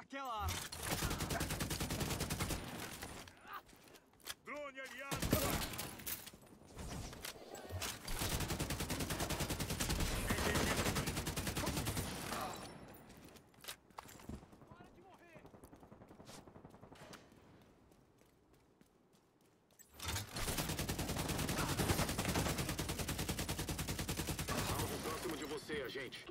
aquela arma. Drone aliado! Alvo próximo de você, agente.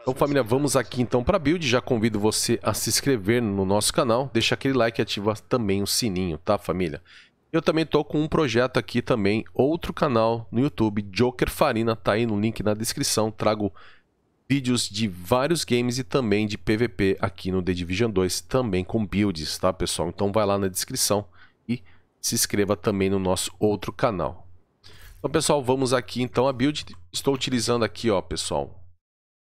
Então, família, vamos aqui então para build. Já convido você a se inscrever no nosso canal, deixa aquele like e ativa também o sininho, tá, família? Eu também tô com um projeto aqui também, outro canal no YouTube, Joker Farina, tá aí no link na descrição. Trago vídeos de vários games e também de PVP aqui no The Division 2, também com builds, tá, pessoal? Então vai lá na descrição e se inscreva também no nosso outro canal. Então, pessoal, vamos aqui então a build. Estou utilizando aqui, ó, pessoal,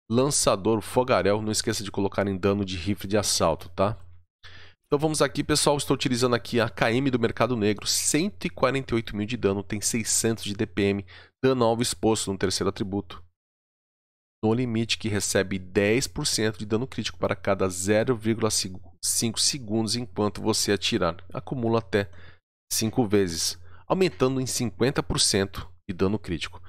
lançador fogarel. Não esqueça de colocar em dano de rifle de assalto, tá? Então vamos aqui, pessoal. Estou utilizando aqui a KM do Mercado Negro. 148 mil de dano, tem 600 de DPM. Dano alvo exposto no terceiro atributo. No limite que recebe 10% de dano crítico para cada 0,5 segundos enquanto você atirar. Acumula até 5 vezes, aumentando em 50% de dano crítico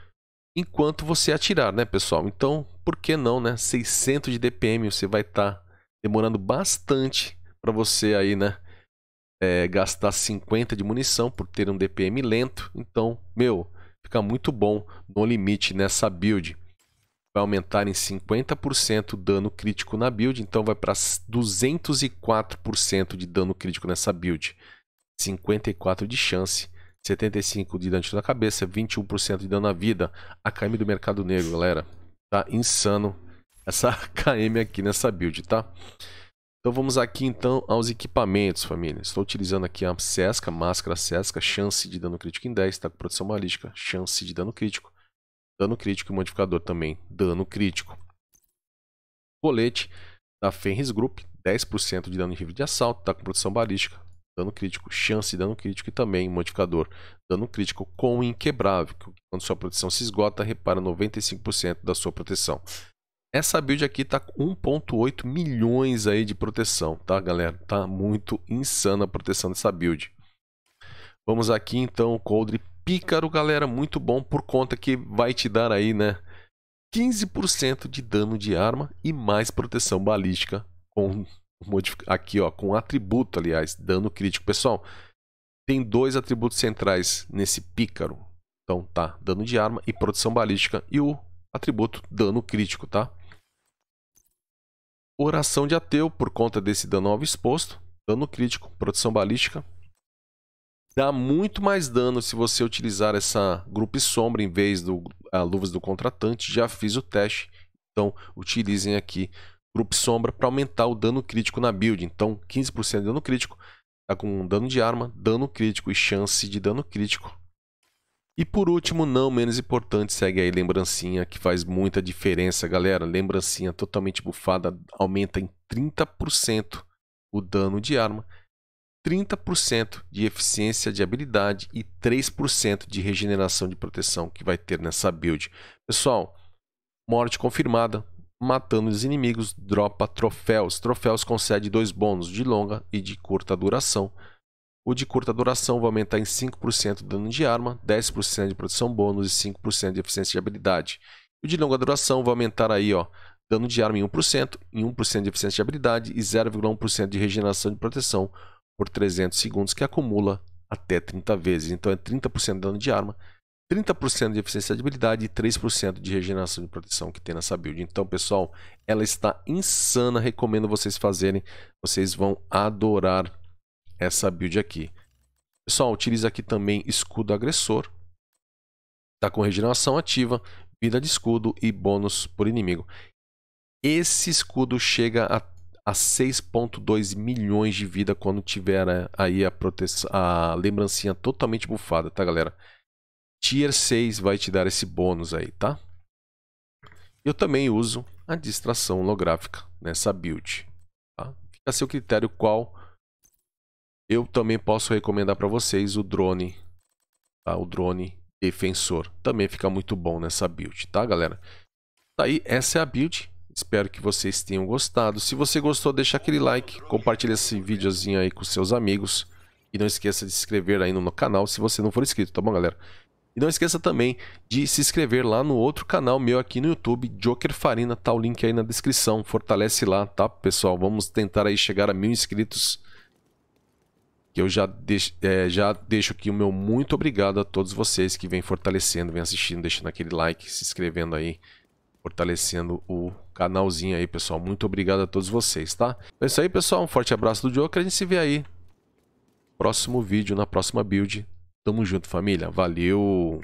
enquanto você atirar, né, pessoal? Então, por que não, né? 600 de DPM você vai estar tá demorando bastante para você aí, né? É, gastar 50 de munição por ter um DPM lento. Então, meu, fica muito bom no limite nessa né, build. Vai aumentar em 50% o dano crítico na build, então vai para 204% de dano crítico nessa build. 54 de chance 75 de dano na cabeça, 21% de dano na vida. A KM do mercado negro, galera. Tá insano essa KM aqui nessa build, tá? Então vamos aqui então aos equipamentos, família. Estou utilizando aqui a Sesca, máscara Sesca, chance de dano crítico em 10, tá com proteção malística, chance de dano crítico, dano crítico e modificador também, dano crítico. Colete da Fenris Group, 10% de dano em nível de assalto, tá com proteção balística, dano crítico, chance, dano crítico e também modificador dano crítico com inquebrável, quando sua proteção se esgota, repara 95% da sua proteção. Essa build aqui tá com 1.8 milhões aí de proteção, tá galera? Tá muito insana a proteção dessa build. Vamos aqui então, o Coldre Pícaro, galera, muito bom por conta que vai te dar aí, né, 15% de dano de arma e mais proteção balística com aqui ó, com atributo, aliás, dano crítico. Pessoal, tem dois atributos centrais nesse pícaro. Então tá, dano de arma e proteção balística e o atributo dano crítico, tá? Oração de ateu por conta desse dano alvo exposto, dano crítico, proteção balística. Dá muito mais dano se você utilizar essa grupo sombra em vez do a luvas do contratante. Já fiz o teste, então utilizem aqui Grupo Sombra para aumentar o dano crítico na build. Então, 15% de dano crítico, tá com dano de arma, dano crítico e chance de dano crítico. E por último, não menos importante, segue aí lembrancinha que faz muita diferença, galera. Lembrancinha totalmente bufada aumenta em 30% o dano de arma, 30% de eficiência de habilidade e 3% de regeneração de proteção que vai ter nessa build. Pessoal, morte confirmada, matando os inimigos, dropa troféus. Troféus concede dois bônus, de longa e de curta duração. O de curta duração vai aumentar em 5% o dano de arma, 10% de proteção bônus e 5% de eficiência de habilidade. O de longa duração vai aumentar aí, ó, dano de arma em 1%, em 1% de eficiência de habilidade e 0,1% de regeneração de proteção por 300 segundos, que acumula até 30 vezes. Então é 30% de dano de arma 30% de eficiência de habilidade e 3% de regeneração de proteção que tem nessa build. Então, pessoal, ela está insana. Recomendo vocês fazerem. Vocês vão adorar essa build aqui. Pessoal, utiliza aqui também escudo agressor. Tá com regeneração ativa, vida de escudo e bônus por inimigo. Esse escudo chega a, a 6.2 milhões de vida quando tiver né, aí a, proteção, a lembrancinha totalmente bufada, tá galera? Tier 6 vai te dar esse bônus aí, tá? Eu também uso a distração holográfica nessa build. Tá? Fica a seu critério qual eu também posso recomendar para vocês o drone, tá? o drone defensor. Também fica muito bom nessa build, tá galera? Tá aí, essa é a build. Espero que vocês tenham gostado. Se você gostou, deixa aquele like, compartilha esse videozinho aí com seus amigos. E não esqueça de se inscrever aí no canal se você não for inscrito, tá bom galera? E não esqueça também de se inscrever lá no outro canal meu aqui no YouTube, Joker Farina, tá o link aí na descrição, fortalece lá, tá pessoal? Vamos tentar aí chegar a mil inscritos, que eu já deixo, é, já deixo aqui o meu muito obrigado a todos vocês que vem fortalecendo, vem assistindo, deixando aquele like, se inscrevendo aí, fortalecendo o canalzinho aí, pessoal. Muito obrigado a todos vocês, tá? Então é isso aí, pessoal. Um forte abraço do Joker, a gente se vê aí próximo vídeo, na próxima build. Tamo junto, família. Valeu!